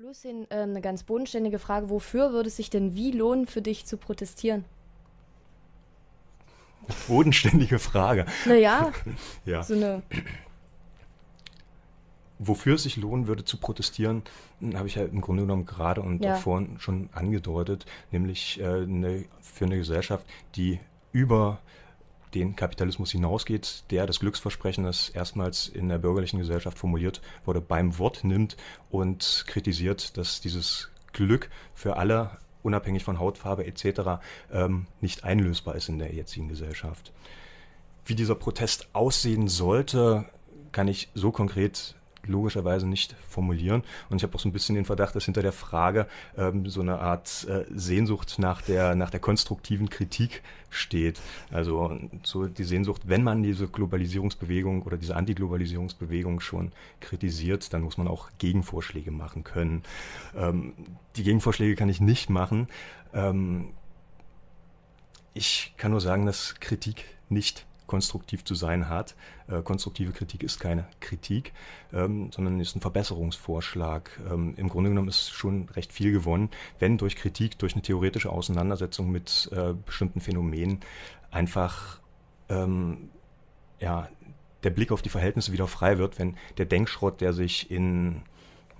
Schluss hin äh, eine ganz bodenständige Frage. Wofür würde es sich denn wie lohnen, für dich zu protestieren? Bodenständige Frage. Naja, ja. so eine wofür es sich lohnen würde zu protestieren, hm, habe ich ja im Grunde genommen gerade und ja. davor schon angedeutet, nämlich äh, ne, für eine Gesellschaft, die über den Kapitalismus hinausgeht, der das Glücksversprechen, das erstmals in der bürgerlichen Gesellschaft formuliert wurde, beim Wort nimmt und kritisiert, dass dieses Glück für alle, unabhängig von Hautfarbe etc., ähm, nicht einlösbar ist in der jetzigen Gesellschaft. Wie dieser Protest aussehen sollte, kann ich so konkret logischerweise nicht formulieren. Und ich habe auch so ein bisschen den Verdacht, dass hinter der Frage ähm, so eine Art äh, Sehnsucht nach der, nach der konstruktiven Kritik steht. Also so die Sehnsucht, wenn man diese Globalisierungsbewegung oder diese Antiglobalisierungsbewegung schon kritisiert, dann muss man auch Gegenvorschläge machen können. Ähm, die Gegenvorschläge kann ich nicht machen. Ähm, ich kann nur sagen, dass Kritik nicht konstruktiv zu sein hat. Äh, konstruktive Kritik ist keine Kritik, ähm, sondern ist ein Verbesserungsvorschlag. Ähm, Im Grunde genommen ist schon recht viel gewonnen, wenn durch Kritik, durch eine theoretische Auseinandersetzung mit äh, bestimmten Phänomenen einfach ähm, ja, der Blick auf die Verhältnisse wieder frei wird, wenn der Denkschrott, der sich in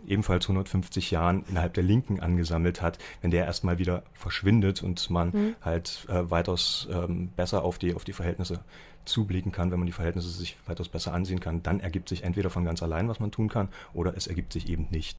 ebenfalls 150 Jahren innerhalb der Linken angesammelt hat, wenn der erstmal wieder verschwindet und man mhm. halt äh, weitaus ähm, besser auf die, auf die Verhältnisse zublicken kann, wenn man die Verhältnisse sich weitaus besser ansehen kann, dann ergibt sich entweder von ganz allein, was man tun kann, oder es ergibt sich eben nicht.